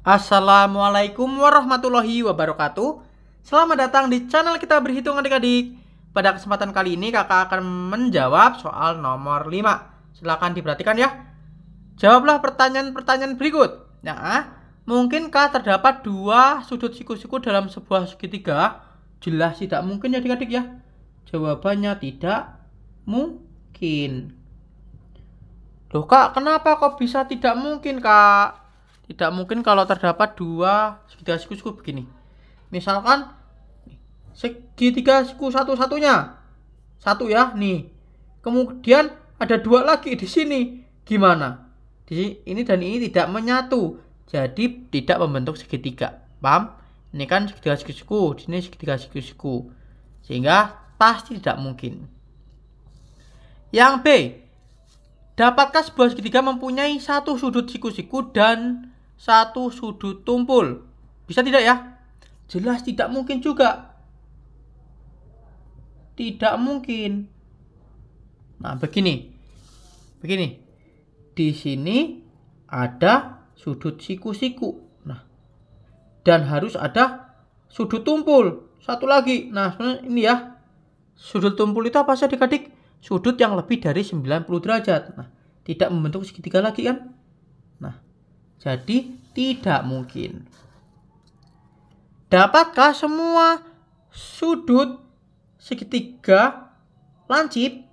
Assalamualaikum warahmatullahi wabarakatuh Selamat datang di channel kita berhitung adik-adik Pada kesempatan kali ini kakak akan menjawab soal nomor 5 Silahkan diperhatikan ya Jawablah pertanyaan-pertanyaan berikut Nah, mungkinkah terdapat dua sudut siku-siku dalam sebuah segitiga? Jelas tidak mungkin ya adik-adik ya Jawabannya tidak mungkin Loh kak, kenapa kok bisa tidak mungkin kak? Tidak mungkin kalau terdapat dua segitiga siku-siku begini. Misalkan segitiga siku satu-satunya. Satu ya, nih. Kemudian ada dua lagi di sini. Gimana? Di ini dan ini tidak menyatu. Jadi tidak membentuk segitiga. Paham? Ini kan segitiga siku-siku, di sini segitiga siku-siku. Sehingga pasti tidak mungkin. Yang B, Dapatkah sebuah segitiga mempunyai satu sudut siku-siku dan satu sudut tumpul. Bisa tidak ya? Jelas tidak mungkin juga. Tidak mungkin. Nah, begini. Begini. Di sini ada sudut siku-siku. Nah, dan harus ada sudut tumpul. Satu lagi. Nah, ini ya. Sudut tumpul itu apa sih adik-adik? Sudut yang lebih dari 90 derajat. Nah, tidak membentuk segitiga lagi kan? Jadi tidak mungkin. Dapatkah semua sudut segitiga lancip?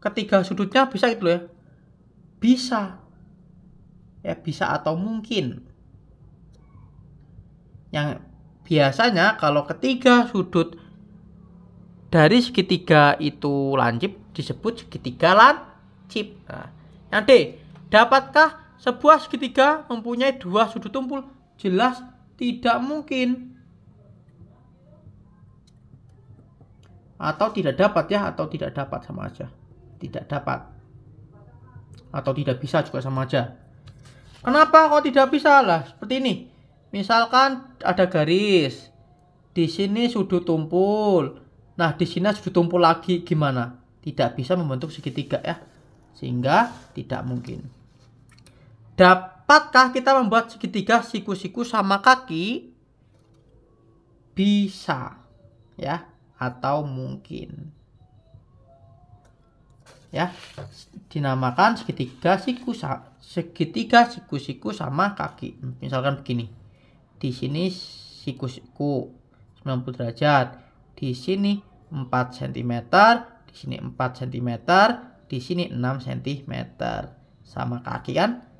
Ketiga sudutnya bisa gitu ya? Bisa. Ya bisa atau mungkin. Yang biasanya kalau ketiga sudut dari segitiga itu lancip disebut segitiga lancip. Nah, yang D, dapatkah sebuah segitiga mempunyai dua sudut tumpul? Jelas tidak mungkin. Atau tidak dapat ya, atau tidak dapat sama aja. Tidak dapat. Atau tidak bisa juga sama aja. Kenapa kok tidak bisa lah? Seperti ini. Misalkan ada garis. Di sini sudut tumpul. Nah, di sini sudut tumpul lagi gimana? Tidak bisa membentuk segitiga ya. Sehingga tidak mungkin. Dapatkah kita membuat segitiga siku-siku sama kaki? Bisa, ya, atau mungkin. Ya, dinamakan segitiga siku segitiga siku-siku sama kaki. Misalkan begini. Di sini siku-siku 90 derajat. Di sini 4 cm, di sini 4 cm, di sini 6 cm. Sama kaki kan?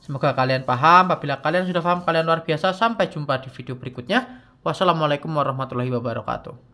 Semoga kalian paham. Apabila kalian sudah paham, kalian luar biasa. Sampai jumpa di video berikutnya. Wassalamualaikum warahmatullahi wabarakatuh.